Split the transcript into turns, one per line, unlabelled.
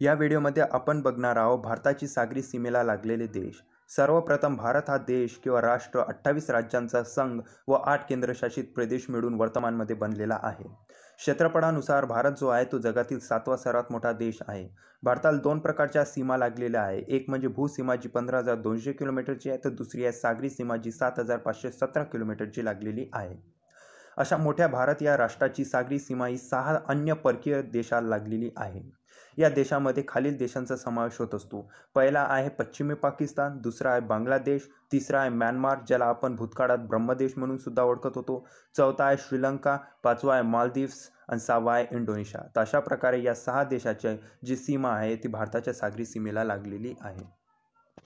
या व्हिडिओमध्ये आपण बघणार आहोत भारताची सागरी सीमेला लागलेले देश सर्वप्रथम भारत हा देश किंवा राष्ट्र अठ्ठावीस राज्यांचा संघ व आठ केंद्रशासित प्रदेश मिळून वर्तमानमध्ये बनलेला आहे क्षेत्रफळानुसार भारत जो आहे तो जगातील सातवा सर्वात मोठा देश आहे भारताला दोन प्रकारच्या सीमा लागलेल्या आहे एक म्हणजे भूसीमा जी पंधरा हजार दोनशे किलोमीटरची आहे तर दुसरी आहे सागरी सीमा जी सात हजार पाचशे सतरा किलोमीटरची लागलेली आहे अशा मोठ्या भारत या राष्ट्राची सागरी सीमा ही सहा अन्य परकीय देशाला लागलेली आहे या देशामध्ये खालील देशांचा समावेश होत असतो पहिला आहे पश्चिमे पाकिस्तान दुसरा आहे बांगलादेश तिसरा आहे म्यानमार ज्याला आपण भूतकाळात ब्रह्मदेश म्हणून सुद्धा ओळखत होतो चौथा आहे श्रीलंका पाचवा आहे मालदीव्स आणि सहावा आहे इंडोनेशिया तर अशा प्रकारे या सहा देशाच्या जी सीमा आहे ती भारताच्या सागरी सीमेला लागलेली आहे